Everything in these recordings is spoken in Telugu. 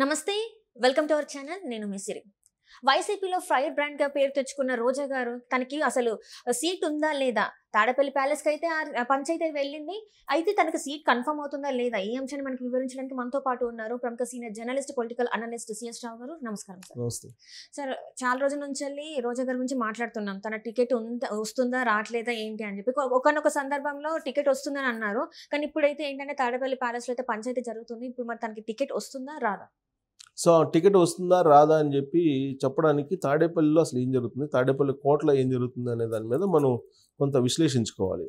నమస్తే వెల్కమ్ టు అవర్ ఛానల్ నేను మీ సిరి వైసీపీలో ఫైర్ బ్రాండ్ గా పేరు తెచ్చుకున్న రోజా గారు తనకి అసలు సీట్ ఉందా లేదా తాడపల్లి కి అయితే పంచాయతీ వెళ్ళింది అయితే తనకు సీట్ కన్ఫర్మ్ అవుతుందా లేదా ఈ అంశాన్ని మనకి వివరించడానికి మనతో పాటు ఉన్నారు ప్రముఖ senior journalist political analyst C S Rao గారు నమస్కారం సార్ సార్ చాలా రోజుల నుంచి వెళ్ళి రోజా గారి గురించి మాట్లాడుతున్నాం తన టికెట్ వస్తుందా రావట్లేదా ఏంటి అని చెప్పి ఒకనొక సందర్భంలో టికెట్ వస్తుందని అన్నారు కానీ ఇప్పుడైతే ఏంటంటే తాడపల్లి లో అయితే పంచాయతీ జరుగుతుంది ఇప్పుడు మరి తనకి టికెట్ వస్తుందా రాదా సో టికెట్ వస్తుందా రాదా అని చెప్పి చెప్పడానికి తాడేపల్లిలో అసలు ఏం జరుగుతుంది తాడేపల్లి కోట్లో ఏం జరుగుతుంది అనే దాని మీద మనం కొంత విశ్లేషించుకోవాలి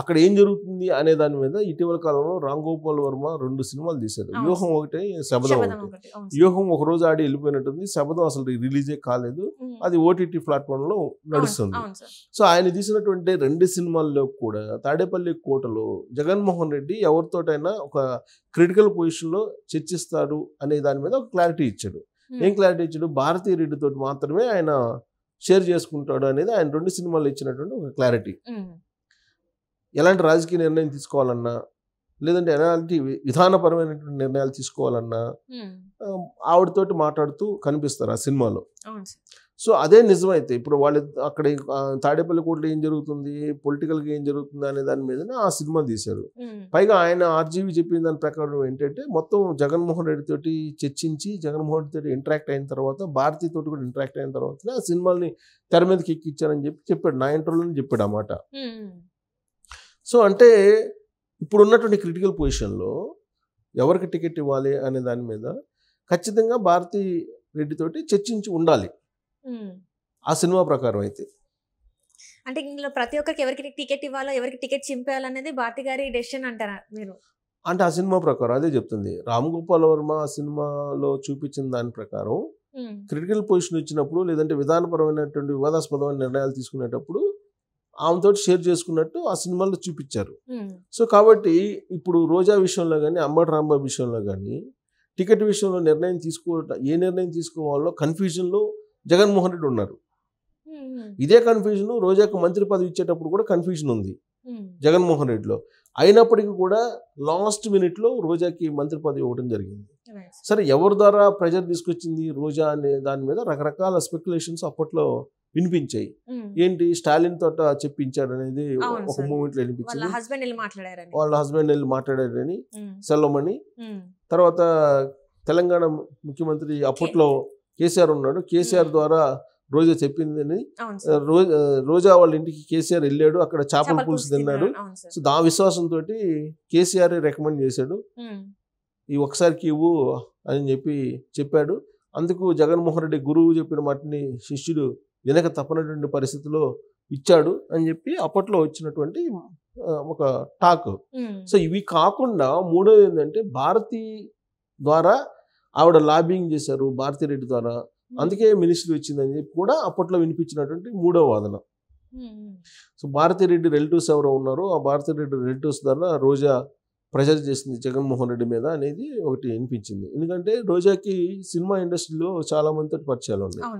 అక్కడ ఏం జరుగుతుంది అనే దాని మీద ఇటీవల కాలంలో రామ్ గోపాల్ వర్మ రెండు సినిమాలు తీశారు వ్యూహం ఒకటే శబదం ఒకటి వ్యూహం ఒక రోజు ఆడి వెళ్ళిపోయినట్టుంది శబదం అసలు రిలీజే కాలేదు అది ఓటీటీ ప్లాట్ఫామ్ లో నడుస్తుంది సో ఆయన తీసినటువంటి రెండు సినిమాల్లో కూడా తాడేపల్లి కోటలో జగన్మోహన్ రెడ్డి ఎవరితోటైనా ఒక క్రిటికల్ పొజిషన్ లో చర్చిస్తాడు అనే దాని మీద ఒక క్లారిటీ ఇచ్చాడు ఏం క్లారిటీ ఇచ్చాడు భారతీయ రెడ్డితో మాత్రమే ఆయన షేర్ చేసుకుంటాడు అనేది ఆయన రెండు సినిమాలు ఇచ్చినటువంటి ఒక క్లారిటీ ఎలాంటి రాజకీయ నిర్ణయం తీసుకోవాలన్నా లేదంటే ఎలాంటి విధానపరమైనటువంటి నిర్ణయాలు తీసుకోవాలన్నా ఆవిడతోటి మాట్లాడుతూ కనిపిస్తారు ఆ సినిమాలో సో అదే నిజమైతే ఇప్పుడు వాళ్ళు అక్కడ తాడేపల్లి కోట్లో ఏం జరుగుతుంది పొలిటికల్గా ఏం జరుగుతుంది అనే దాని మీదనే ఆ సినిమా తీశారు పైగా ఆయన ఆర్జీవి చెప్పిన దాని ప్రకారం ఏంటంటే మొత్తం జగన్మోహన్ రెడ్డి తోటి చర్చించి జగన్మోహన్ రెడ్డి తోటి ఇంటరాక్ట్ అయిన తర్వాత భారతీయ తోటి కూడా ఇంటరాక్ట్ అయిన తర్వాత ఆ సినిమాని తెర మీదకి ఎక్కిచ్చారని చెప్పి చెప్పాడు నా ఇంటర్వ్యూలోనే చెప్పాడు అన్నమాట సో అంటే ఇప్పుడున్నటువంటి క్రిటికల్ పొజిషన్లో ఎవరికి టికెట్ ఇవ్వాలి అనే దాని మీద ఖచ్చితంగా భారతీ రెడ్డితోటి చర్చించి ఉండాలి ఆ సినిమా ప్రకారం అయితే అంటే ఇందులో ప్రతి ఒక్కరికి ఎవరికి టికెట్ ఇవ్వాలో ఎవరికి టికెట్ చింపేయాలనేది భారతి గారి డెసిషన్ అంటారా మీరు అంటే ఆ సినిమా ప్రకారం అదే చెప్తుంది రామ్ గోపాల్ వర్మ ఆ సినిమాలో చూపించిన దాని ప్రకారం క్రిటికల్ పొజిషన్ ఇచ్చినప్పుడు లేదంటే విధానపరమైనటువంటి వివాదాస్పదమైన నిర్ణయాలు తీసుకునేటప్పుడు ఆమెతో షేర్ చేసుకున్నట్టు ఆ సినిమాలో చూపించారు సో కాబట్టి ఇప్పుడు రోజా విషయంలో కానీ అంబటి రాంబాబు విషయంలో కానీ టికెట్ విషయంలో నిర్ణయం తీసుకో ఏ నిర్ణయం తీసుకోవాలో కన్ఫ్యూజన్లో జగన్మోహన్ రెడ్డి ఉన్నారు ఇదే కన్ఫ్యూజన్ రోజాకు మంత్రి పదవి ఇచ్చేటప్పుడు కూడా కన్ఫ్యూజన్ ఉంది జగన్మోహన్ రెడ్డిలో అయినప్పటికీ కూడా లాస్ట్ మినిట్లో రోజాకి మంత్రి పదవి ఇవ్వడం జరిగింది సరే ఎవరి ద్వారా ప్రెజర్ తీసుకొచ్చింది రోజా అనే దాని మీద రకరకాల స్పెక్యులేషన్స్ అప్పట్లో వినిపించాయి ఏంటి స్టాలిన్ తోట చెప్పించాడు అనేది ఒక మూమెంట్ లో వినిపించింది వాళ్ళ హస్బెండ్ వెళ్ళి మాట్లాడారని సెల్లమని తర్వాత తెలంగాణ ముఖ్యమంత్రి అప్పట్లో కేసీఆర్ ఉన్నాడు కేసీఆర్ ద్వారా రోజా చెప్పిందని రోజా వాళ్ళ ఇంటికి కేసీఆర్ వెళ్ళాడు అక్కడ చేపలు పులుసు తిన్నాడు సో దా విశ్వాసంతో కేసీఆర్ రికమెండ్ చేశాడు ఈ ఒకసారికి ఇవ్వు అని చెప్పి చెప్పాడు అందుకు జగన్మోహన్ రెడ్డి గురువు చెప్పిన మాటని శిష్యుడు వెనక తప్పనటువంటి పరిస్థితిలో ఇచ్చాడు అని చెప్పి అప్పట్లో వచ్చినటువంటి ఒక టాక్ సో ఇవి కాకుండా మూడోది ఏంటంటే భారతి ద్వారా ఆవిడ లాబింగ్ చేశారు రెడ్డి ద్వారా అందుకే మినిస్ట్రీ వచ్చిందని చెప్పి కూడా అప్పట్లో వినిపించినటువంటి మూడో వాదన సో రెడ్డి రిలేటివ్స్ ఎవరో ఉన్నారో ఆ రెడ్డి రిలేటివ్స్ ద్వారా రోజా ప్రెజర్ చేసింది జగన్మోహన్ రెడ్డి మీద అనేది ఒకటి అనిపించింది ఎందుకంటే రోజాకి సినిమా ఇండస్ట్రీలో చాలా పరిచయాలు ఉన్నాయి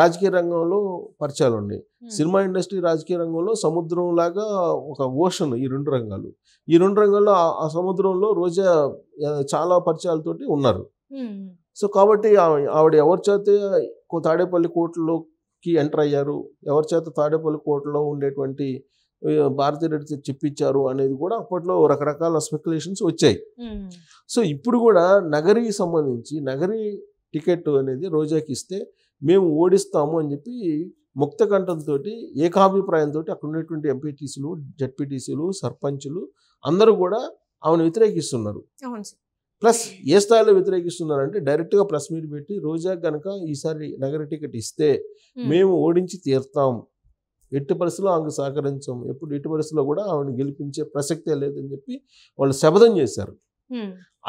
రాజకీయ రంగంలో పరిచయాలు ఉన్నాయి hmm. సినిమా ఇండస్ట్రీ రాజకీయ రంగంలో సముద్రం లాగా ఒక ఓషన్ ఈ రెండు రంగాలు ఈ రెండు రంగాల్లో ఆ సముద్రంలో రోజా చాలా పరిచయాలతోటి ఉన్నారు hmm. సో కాబట్టి ఆవిడ ఎవరి చేత తాడేపల్లి కోర్టులోకి ఎంటర్ అయ్యారు ఎవరి చేత తాడేపల్లి కోర్టులో ఉండేటువంటి నటి చెప్పించారు అనేది కూడా అప్పట్లో రకరకాల స్పెక్యులేషన్స్ వచ్చాయి సో ఇప్పుడు కూడా నగరికి సంబంధించి నగరి టికెట్ అనేది రోజాకి ఇస్తే మేము ఓడిస్తాము అని చెప్పి ముక్త కంఠంతో ఏకాభిప్రాయంతో అక్కడ ఉన్నటువంటి ఎంపీటీసీలు జడ్పీటీసీలు సర్పంచులు అందరూ కూడా ఆమెను వ్యతిరేకిస్తున్నారు ప్లస్ ఏ స్థాయిలో వ్యతిరేకిస్తున్నారు అంటే డైరెక్ట్గా ప్రెస్ మీట్ పెట్టి రోజా కనుక ఈసారి నగర టికెట్ ఇస్తే మేము ఓడించి తీరుతాం ఎట్టి పరిస్థితుల్లో ఆమెకు సహకరించం ఎప్పుడు ఎట్టి పరిస్థితుల్లో కూడా ఆమెను గెలిపించే ప్రసక్తే లేదని చెప్పి వాళ్ళు శపథం చేశారు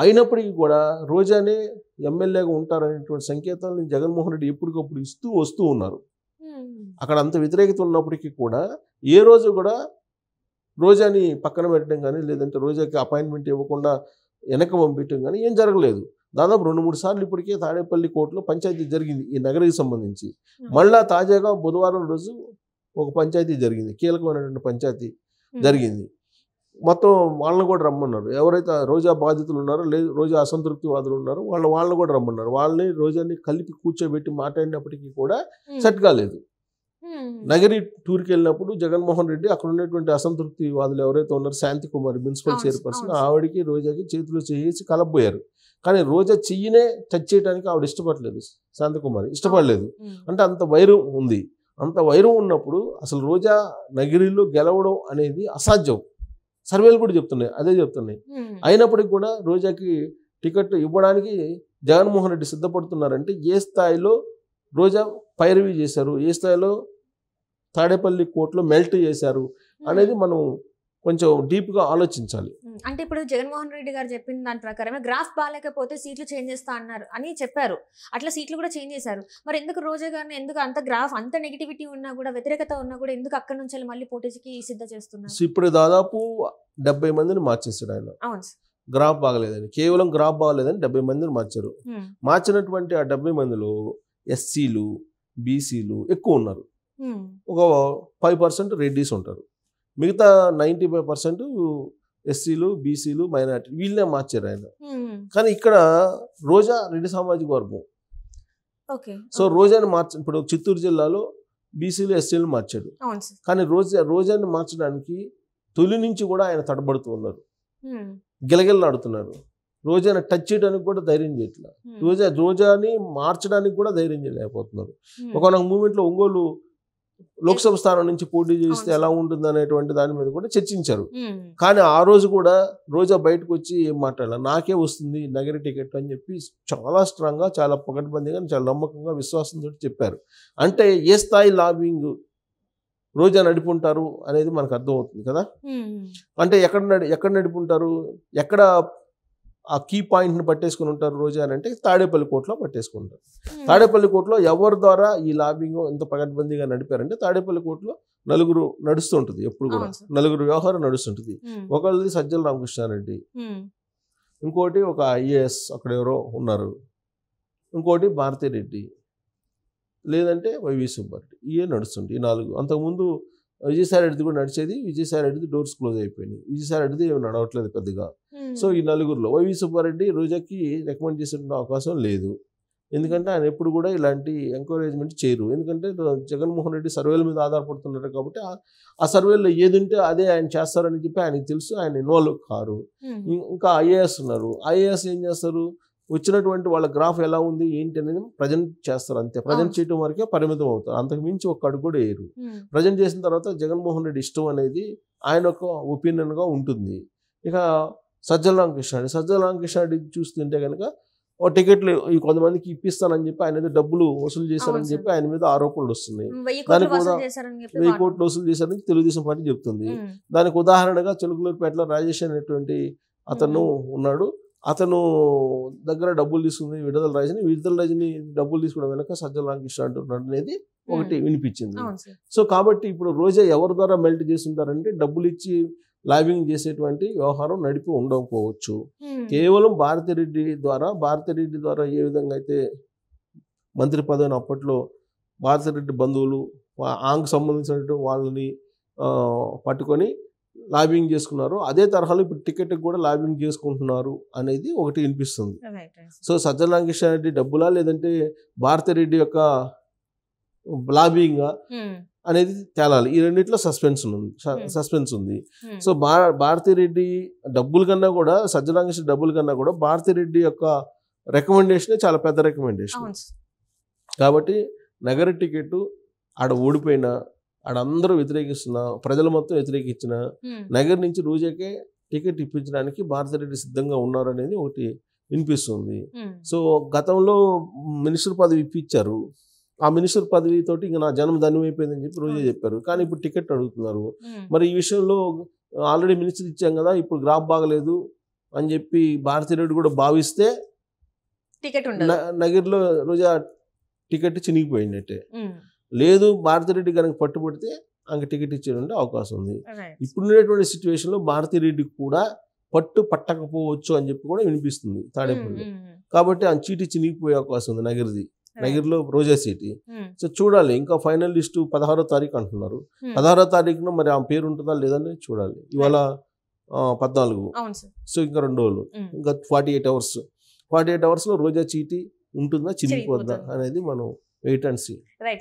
అయినప్పటికీ కూడా రోజానే ఎమ్మెల్యేగా ఉంటారనేటువంటి సంకేతాలను జగన్మోహన్ రెడ్డి ఎప్పటికప్పుడు ఇస్తూ వస్తూ ఉన్నారు అక్కడ అంత వ్యతిరేకత ఉన్నప్పటికీ కూడా ఏ రోజు కూడా రోజాని పక్కన పెట్టడం కానీ లేదంటే రోజాకి అపాయింట్మెంట్ ఇవ్వకుండా వెనక పంపించడం కానీ ఏం జరగలేదు దాదాపు రెండు మూడు సార్లు ఇప్పటికే తాడేపల్లి కోర్టులో పంచాయతీ జరిగింది ఈ నగరికి సంబంధించి మళ్ళా తాజాగా బుధవారం రోజు ఒక పంచాయతీ జరిగింది కీలకమైనటువంటి పంచాయతీ జరిగింది మొత్తం వాళ్ళని కూడా రమ్మన్నారు ఎవరైతే రోజా బాధితులు ఉన్నారో లేదు రోజా అసంతృప్తివాదులు ఉన్నారో వాళ్ళ వాళ్ళని కూడా రమ్మన్నారు వాళ్ళని రోజాని కలిపి కూర్చోబెట్టి మాట్లాడినప్పటికీ కూడా సెట్ కాలేదు నగరి టూర్కి వెళ్ళినప్పుడు జగన్మోహన్ రెడ్డి అక్కడ ఉన్నటువంటి అసంతృప్తి వాదులు ఎవరైతే ఉన్నారో శాంతి కుమార్ మున్సిపల్ చైర్పర్సన్ ఆవిడకి రోజాకి చేతిలో చేసి కలబోయారు కానీ రోజా చెయ్యినే టచ్ చేయడానికి ఆవిడ ఇష్టపడలేదు శాంతి కుమార్ ఇష్టపడలేదు అంటే అంత వైరం ఉంది అంత వైరం ఉన్నప్పుడు అసలు రోజా నగిరిలో గెలవడం అనేది అసాధ్యం సర్వేలు కూడా చెప్తున్నాయి అదే చెప్తున్నాయి అయినప్పటికీ కూడా రోజాకి టికెట్ ఇవ్వడానికి జగన్మోహన్ రెడ్డి సిద్ధపడుతున్నారంటే ఏ స్థాయిలో రోజా పైరవి చేశారు ఏ స్థాయిలో తాడేపల్లి కోర్టులో మెల్ట్ చేశారు అనేది మనం కొంచెం డీప్గా ఆలోచించాలి అంటే ఇప్పుడు జగన్మోహన్ రెడ్డి గారు చెప్పిన దాని ప్రకారమే గ్రాఫ్ బాగాలేకపోతే సీట్లు చేంజ్ చేస్తా అన్నారు అని చెప్పారు అట్లా సీట్లు కూడా చేంజ్ చేశారు మరి ఎందుకు రోజా గారిని ఎందుకు అంత గ్రాఫ్ అంత నెగిటివిటీ ఉన్నా కూడా వ్యతిరేకత ఉన్నా కూడా ఎందుకు అక్కడ నుంచి మళ్ళీ పోటీకి సిద్ధ చేస్తున్నారు ఇప్పుడు దాదాపు డెబ్బై మందిని మార్చేసాడు ఆయన గ్రాఫ్ బాగలేదని కేవలం గ్రాఫ్ బాగలేదని డెబ్బై మందిని మార్చారు మార్చినటువంటి ఆ డెబ్బై మందిలో ఎస్సీలు బీసీలు ఎక్కువ ఉన్నారు ఒక ఫైవ్ పర్సెంట్ రెడ్డీస్ ఉంటారు మిగతా నైంటీ ఫైవ్ పర్సెంట్ ఎస్సీలు బీసీలు మైనార్టీ వీళ్ళనే మార్చారు ఆయన కానీ ఇక్కడ రోజా రెడ్డి సామాజిక వర్గం సో రోజాని మార్చ ఇప్పుడు చిత్తూరు జిల్లాలో బీసీలు ఎస్సీలు మార్చాడు కానీ రోజా రోజాని మార్చడానికి తొలి నుంచి కూడా ఆయన తడబడుతూ ఉన్నారు గిలగిల్లాడుతున్నారు రోజాని టచ్ చేయడానికి కూడా ధైర్యం చేయట్లేదు రోజా రోజాని మార్చడానికి కూడా ధైర్యం చేయలేకపోతున్నారు ఒక మూమెంట్లో ఒంగోలు లోక్సభ స్థానం నుంచి పోటీ చేస్తే ఎలా ఉంటుంది అనేటువంటి దాని మీద కూడా చర్చించారు కానీ ఆ రోజు కూడా రోజా బయటకు వచ్చి ఏం మాట్లాడాలి నాకే వస్తుంది నగర టికెట్ అని చెప్పి చాలా స్ట్రాంగ్గా చాలా పకడ్బందీగా చాలా నమ్మకంగా విశ్వాసంతో చెప్పారు అంటే ఏ స్థాయి లాబింగ్ రోజా నడుపుంటారు అనేది మనకు అర్థమవుతుంది కదా అంటే ఎక్కడ నడి ఎక్కడ నడుపుంటారు ఎక్కడ ఆ కీ పాయింట్ని పట్టేసుకుని ఉంటారు రోజు అని అంటే తాడేపల్లి కోర్టులో పట్టేసుకుంటారు hmm. తాడేపల్లి కోర్టులో ఎవరి ద్వారా ఈ లాబింగ్ ఎంత పగడ్బందీగా నడిపారంటే తాడేపల్లి కోర్టులో నలుగురు నడుస్తుంటుంది ఎప్పుడు కూడా నలుగురు వ్యవహారం నడుస్తుంటుంది hmm. ఒకళ్ళది సజ్జల రామకృష్ణారెడ్డి hmm. ఇంకోటి ఒక ఐఏఎస్ అక్కడ ఎవరో ఉన్నారు ఇంకోటి భారతిరెడ్డి లేదంటే వైవి సుబ్బారెడ్డి ఇవే నడుస్తుంటాయి ఈ నాలుగు అంతకుముందు విజయసాయి రెడ్డిది కూడా నడిచేది విజయసాయి రెడ్డిది డోర్స్ క్లోజ్ అయిపోయినాయి విజయసాయి రెడ్డిది ఏమి నడవట్లేదు పెద్దగా సో ఈ నలుగురిలో వైవి సుబ్బారెడ్డి రోజాకి రికమెండ్ చేసే అవకాశం లేదు ఎందుకంటే ఆయన ఎప్పుడు కూడా ఇలాంటి ఎంకరేజ్మెంట్ చేయరు ఎందుకంటే జగన్మోహన్ రెడ్డి సర్వేల మీద ఆధారపడుతున్నారు కాబట్టి ఆ సర్వేలో ఏది ఉంటే అదే ఆయన చేస్తారని చెప్పి ఆయనకి తెలుసు ఆయన ఇన్వాల్వ్ కారు ఇంకా ఐఏఎస్ ఉన్నారు ఐఏఎస్ ఏం చేస్తారు వచ్చినటువంటి వాళ్ళ గ్రాఫ్ ఎలా ఉంది ఏంటి అనేది ప్రజెంట్ చేస్తారు అంతే ప్రజెంట్ చేయడం వరకే పరిమితం అవుతారు అంతకు మించి ఒక అడుగు కూడా వేయరు ప్రజెంట్ చేసిన తర్వాత జగన్మోహన్ రెడ్డి ఇష్టం అనేది ఆయన ఒక ఒపీనియన్గా ఉంటుంది ఇక సజ్జల రామకృష్ణ సజ్జల రామకృష్ణ చూస్తుంటే కనుక ఓ టికెట్లు కొంతమందికి ఇప్పిస్తానని చెప్పి ఆయన ఏదో డబ్బులు వసూలు చేశారని చెప్పి ఆయన మీద ఆరోపణలు వస్తున్నాయి దానికి వెయ్యి కోట్లు వసూలు చేశారని తెలుగుదేశం పార్టీ చెప్తుంది దానికి ఉదాహరణగా చెలుకులూరుపేటలో రాజేష్ అనేటువంటి అతను ఉన్నాడు అతను దగ్గర డబ్బులు తీసుకుంది విడుదల రాజని విడుదల రాజని డబ్బులు తీసుకోవడం వెనక సజ్జల రామకృష్ణ అంటున్నాడు అనేది ఒకటి వినిపించింది సో కాబట్టి ఇప్పుడు రోజా ఎవరి ద్వారా మెల్ట్ చేస్తుంటారంటే డబ్బులు ఇచ్చి లాబింగ్ చేసేటువంటి వ్యవహారం నడిపి ఉండకపోవచ్చు కేవలం భారతిరెడ్డి ద్వారా భారతిరెడ్డి ద్వారా ఏ విధంగా అయితే మంత్రి పదవిని అప్పట్లో భారతిరెడ్డి బంధువులు ఆంగ్ సంబంధించినటువంటి వాళ్ళని పట్టుకొని లాబింగ్ చేసుకున్నారు అదే తరహాలో ఇప్పుడు టికెట్ కూడా లాబింగ్ చేసుకుంటున్నారు అనేది ఒకటి వినిపిస్తుంది సో సజ్జన లంకేశ్వర రెడ్డి డబ్బులా లేదంటే భారతిరెడ్డి యొక్క లాబింగ్గా అనేది తేలాలి ఈ రెండిట్లో సస్పెన్స్ ఉంది సస్పెన్స్ ఉంది సో భారతిరెడ్డి డబ్బుల కన్నా కూడా సజ్జనాంగ డబ్బుల కన్నా కూడా భారతిరెడ్డి యొక్క రికమెండేషన్ చాలా పెద్ద రికమెండేషన్ కాబట్టి నగర టికెట్ ఆడ ఓడిపోయినా ఆడ అందరూ వ్యతిరేకిస్తున్న ప్రజలు మొత్తం వ్యతిరేకించిన నగర్ నుంచి రోజాకే టికెట్ ఇప్పించడానికి భారతిరెడ్డి సిద్ధంగా ఉన్నారు అనేది ఒకటి వినిపిస్తుంది సో గతంలో మినిస్టర్ పదవి ఇప్పించారు ఆ మినిస్టర్ పదవితోటి ఇంకా నా జనం ధన్యమైపోయిందని చెప్పి రోజే చెప్పారు కానీ ఇప్పుడు టికెట్ అడుగుతున్నారు మరి ఈ విషయంలో ఆల్రెడీ మినిస్టర్ ఇచ్చాం కదా ఇప్పుడు గ్రాఫ్ బాగలేదు అని చెప్పి భారతీ రెడ్డి కూడా భావిస్తే టికెట్ నగిరిలో రోజా టికెట్ చినిగిపోయినట్టే లేదు భారతీ రెడ్డి కనుక పట్టుబడితే అంక టికెట్ ఇచ్చేటువంటి అవకాశం ఉంది ఇప్పుడున్నటువంటి సిచ్యువేషన్లో భారతీ రెడ్డి కూడా పట్టు పట్టకపోవచ్చు అని చెప్పి కూడా వినిపిస్తుంది తాడేపల్లి కాబట్టి ఆ చీటి చినిగిపోయే అవకాశం ఉంది నగరిది నగిరిలో రోజా సిటీ hmm. సో చూడాలి ఇంకా ఫైనల్ లిస్ట్ పదహారో తారీఖు అంటున్నారు hmm. పదహారో తారీఖున మరి ఆ పేరు ఉంటుందా లేదని చూడాలి ఇవాళ పద్నాలుగు సో ఇంకా రెండు రోజులు hmm. ఇంకా forty eight hours forty eight అవర్స్లో రోజా చీటీ ఉంటుందా చిరిగిపోద్దా అనేది మనం వెయిట్ అండ్ సీ